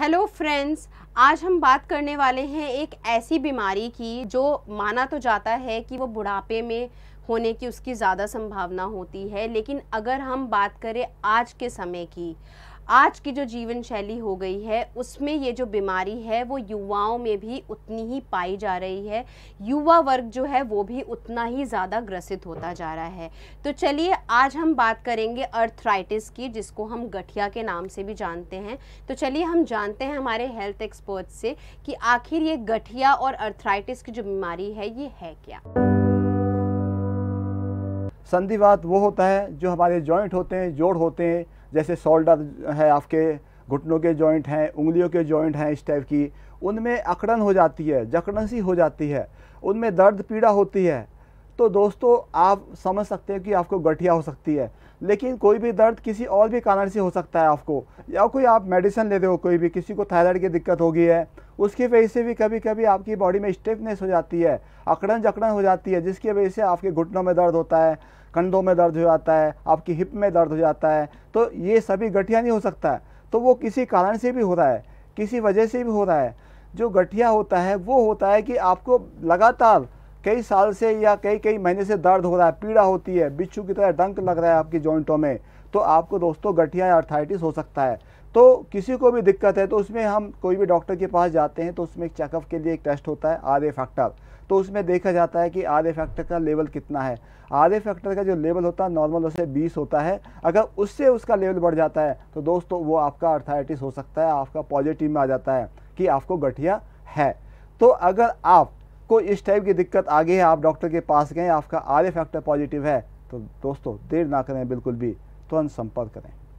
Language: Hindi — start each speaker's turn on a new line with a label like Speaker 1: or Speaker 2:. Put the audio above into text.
Speaker 1: हेलो फ्रेंड्स आज हम बात करने वाले हैं एक ऐसी बीमारी की जो माना तो जाता है कि वो बुढ़ापे में होने की उसकी ज़्यादा संभावना होती है लेकिन अगर हम बात करें आज के समय की आज की जो जीवन शैली हो गई है उसमें ये जो बीमारी है वो युवाओं में भी उतनी ही पाई जा रही है युवा वर्ग जो है वो भी उतना ही ज़्यादा ग्रसित होता जा रहा है तो चलिए आज हम बात करेंगे अर्थराइटिस की जिसको हम गठिया के नाम से भी जानते हैं तो चलिए हम जानते हैं हमारे हेल्थ एक्सपर्ट से कि आखिर ये गठिया और अर्थराइटिस की जो बीमारी है ये है क्या
Speaker 2: संधिवात वो होता है जो हमारे जॉइंट होते हैं जोड़ होते हैं जैसे शोल्डर है आपके घुटनों के जॉइंट हैं उंगलियों के जॉइंट हैं इस टाइप की उनमें अकड़न हो जाती है जकड़न सी हो जाती है उनमें दर्द पीड़ा होती है तो दोस्तों आप समझ सकते हैं कि आपको गठिया हो सकती है लेकिन कोई भी दर्द किसी और भी कारण से हो सकता है आपको या कोई आप मेडिसिन ले दो हो कोई भी किसी को थायराइड की दिक्कत होगी है उसकी वजह से भी कभी कभी आपकी बॉडी में स्टिफनेस हो जाती है अकड़न जकड़न हो जाती है जिसकी वजह से आपके घुटनों में दर्द होता है कंधों में दर्द हो जाता है आपकी हिप में दर्द हो जाता है तो ये सभी गठिया नहीं हो सकता है तो वो किसी कारण से भी हो रहा है किसी वजह से भी हो रहा है जो गठिया होता है वो होता है कि आपको लगातार कई साल से या कई कई महीने से दर्द हो रहा है पीड़ा होती है बिच्छू की तरह डंक लग रहा है आपकी जॉइंटों में तो आपको दोस्तों गठिया या अर्थाइटिस हो सकता है तो किसी को भी दिक्कत है तो उसमें हम कोई भी डॉक्टर के पास जाते हैं तो उसमें एक चेकअप के लिए एक टेस्ट होता है आर ए फैक्टर तो उसमें देखा जाता है कि आर ए फैक्टर का लेवल कितना है आर ए फैक्टर का जो लेवल होता है नॉर्मल उसे 20 होता है अगर उससे उसका लेवल बढ़ जाता है तो दोस्तों वो आपका अर्थाइटिस हो सकता है आपका पॉजिटिव में आ जाता है कि आपको गठिया है तो अगर आप आपको इस टाइप की दिक्कत आ गई है आप डॉक्टर के पास गए आपका आर फैक्टर पॉजिटिव है तो दोस्तों देर ना करें बिल्कुल भी तुरंत संपर्क करें